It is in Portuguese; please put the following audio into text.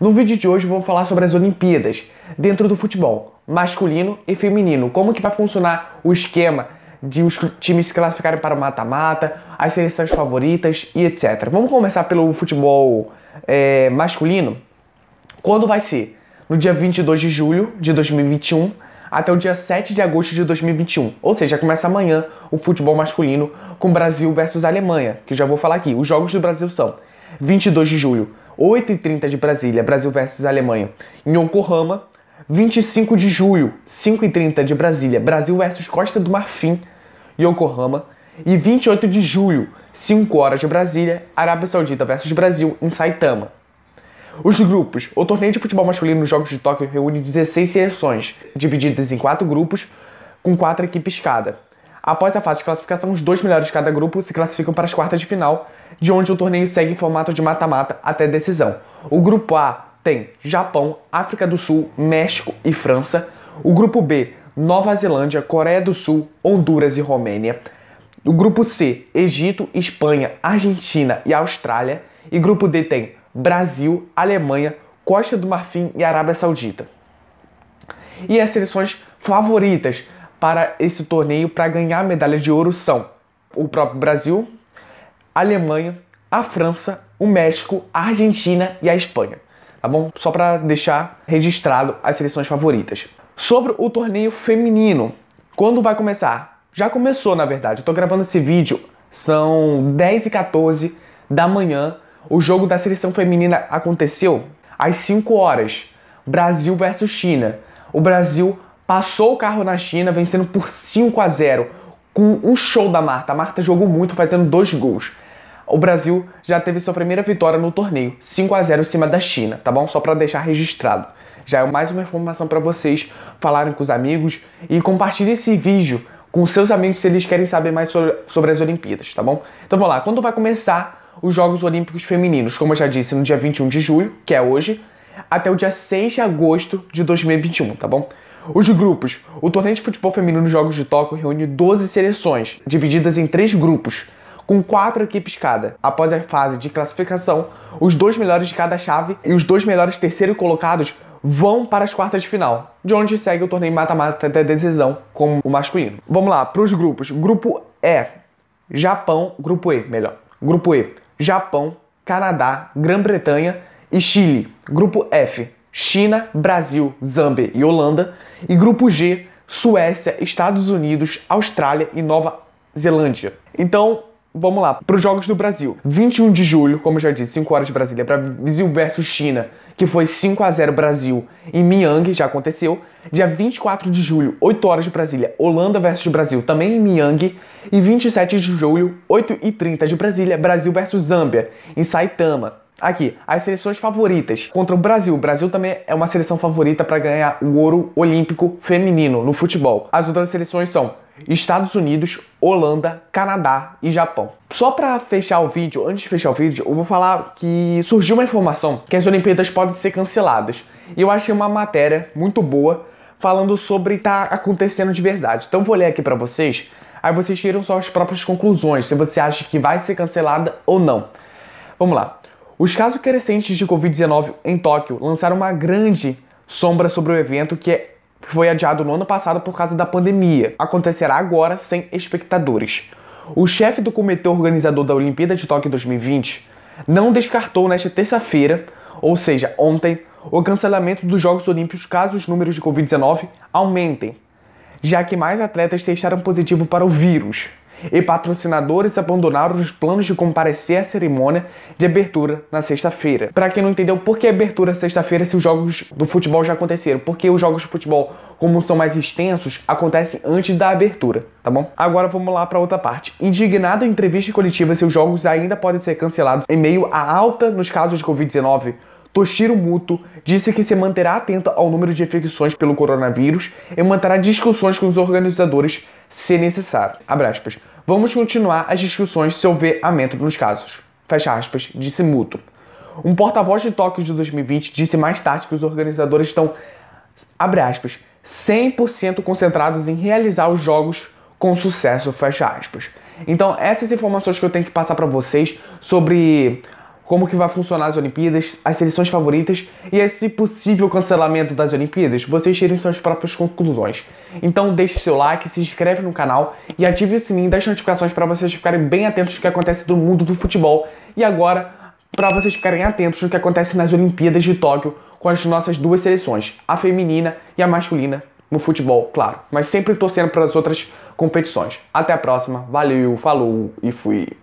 No vídeo de hoje vou falar sobre as Olimpíadas dentro do futebol, masculino e feminino, como que vai funcionar o esquema de os times se classificarem para o mata-mata, as seleções favoritas e etc. Vamos começar pelo futebol é, masculino. Quando vai ser? No dia 22 de julho de 2021 até o dia 7 de agosto de 2021. Ou seja, começa amanhã o futebol masculino com Brasil versus Alemanha, que já vou falar aqui. Os jogos do Brasil são 22 de julho 8h30 de Brasília, Brasil versus Alemanha, em Yokohama. 25 de julho, 5h30 de Brasília, Brasil versus Costa do Marfim, Yokohama. E 28 de julho, 5 horas de Brasília, Arábia Saudita versus Brasil, em Saitama. Os grupos. O torneio de futebol masculino nos Jogos de Tóquio reúne 16 seleções, divididas em 4 grupos, com 4 equipes cada. Após a fase de classificação, os dois melhores de cada grupo se classificam para as quartas de final, de onde o torneio segue em formato de mata-mata até decisão. O grupo A tem Japão, África do Sul, México e França. O grupo B, Nova Zelândia, Coreia do Sul, Honduras e Romênia. O grupo C, Egito, Espanha, Argentina e Austrália. E grupo D tem Brasil, Alemanha, Costa do Marfim e Arábia Saudita. E as seleções favoritas para esse torneio para ganhar medalha de ouro são o próprio Brasil, a Alemanha, a França, o México, a Argentina e a Espanha. Tá bom? Só para deixar registrado as seleções favoritas. Sobre o torneio feminino, quando vai começar? Já começou, na verdade. Eu tô gravando esse vídeo, são 10 e 14 da manhã. O jogo da seleção feminina aconteceu às 5 horas. Brasil versus China. O Brasil Passou o carro na China, vencendo por 5 a 0 com um show da Marta. A Marta jogou muito, fazendo dois gols. O Brasil já teve sua primeira vitória no torneio, 5 a 0 em cima da China, tá bom? Só para deixar registrado. Já é mais uma informação para vocês falarem com os amigos e compartilhem esse vídeo com seus amigos se eles querem saber mais sobre, sobre as Olimpíadas, tá bom? Então vamos lá, quando vai começar os Jogos Olímpicos Femininos? Como eu já disse, no dia 21 de julho, que é hoje, até o dia 6 de agosto de 2021, tá bom? Os grupos. O torneio de futebol feminino Jogos de Tóquio reúne 12 seleções, divididas em três grupos, com quatro equipes cada. Após a fase de classificação, os dois melhores de cada chave e os dois melhores terceiro colocados vão para as quartas de final, de onde segue o torneio mata-mata até decisão com o masculino. Vamos lá, para os grupos. Grupo E, Japão, grupo E, melhor. Grupo E, Japão, Canadá, Grã-Bretanha e Chile. Grupo F, China, Brasil, Zâmbia e Holanda, e grupo G, Suécia, Estados Unidos, Austrália e Nova Zelândia. Então, vamos lá, para os Jogos do Brasil. 21 de julho, como eu já disse, 5 horas de Brasília, para Brasil versus China, que foi 5 a 0 Brasil em Miang, já aconteceu. Dia 24 de julho, 8 horas de Brasília, Holanda versus Brasil, também em Miang. E 27 de julho, 8 e 30 de Brasília, Brasil versus Zâmbia, em Saitama. Aqui, as seleções favoritas contra o Brasil. O Brasil também é uma seleção favorita para ganhar o ouro olímpico feminino no futebol. As outras seleções são Estados Unidos, Holanda, Canadá e Japão. Só para fechar o vídeo, antes de fechar o vídeo, eu vou falar que surgiu uma informação que as Olimpíadas podem ser canceladas. E eu achei uma matéria muito boa falando sobre tá acontecendo de verdade. Então vou ler aqui para vocês, aí vocês tiram suas próprias conclusões, se você acha que vai ser cancelada ou não. Vamos lá. Os casos crescentes de Covid-19 em Tóquio lançaram uma grande sombra sobre o evento que é, que foi adiado no ano passado por causa da pandemia. Acontecerá agora sem espectadores. O chefe do comitê organizador da Olimpíada de Tóquio 2020 não descartou nesta terça-feira, ou seja, ontem, o cancelamento dos Jogos Olímpicos caso os números de Covid-19 aumentem, já que mais atletas testaram positivo para o vírus e patrocinadores abandonaram os planos de comparecer à cerimônia de abertura na sexta-feira. Para quem não entendeu, por que abertura sexta-feira se os jogos do futebol já aconteceram? Porque os jogos de futebol, como são mais extensos, acontecem antes da abertura, tá bom? Agora vamos lá para outra parte. Indignado em entrevista coletiva se os jogos ainda podem ser cancelados em meio à alta nos casos de Covid-19, Toshiro Muto disse que se manterá atento ao número de infecções pelo coronavírus e manterá discussões com os organizadores se necessário. Abre aspas vamos continuar as discussões sobre a método nos casos. Fecha aspas, disse Muto. Um porta-voz de Tóquio de 2020 disse mais tarde que os organizadores estão, abre aspas, 100% concentrados em realizar os jogos com sucesso, fecha aspas. Então, essas informações que eu tenho que passar para vocês sobre como que vai funcionar as Olimpíadas, as seleções favoritas e esse possível cancelamento das Olimpíadas, vocês tirem suas próprias conclusões. Então deixe seu like, se inscreve no canal e ative o sininho das notificações para vocês ficarem bem atentos no que acontece no mundo do futebol e agora para vocês ficarem atentos no que acontece nas Olimpíadas de Tóquio com as nossas duas seleções, a feminina e a masculina no futebol, claro, mas sempre torcendo para as outras competições. Até a próxima, valeu, falou e fui.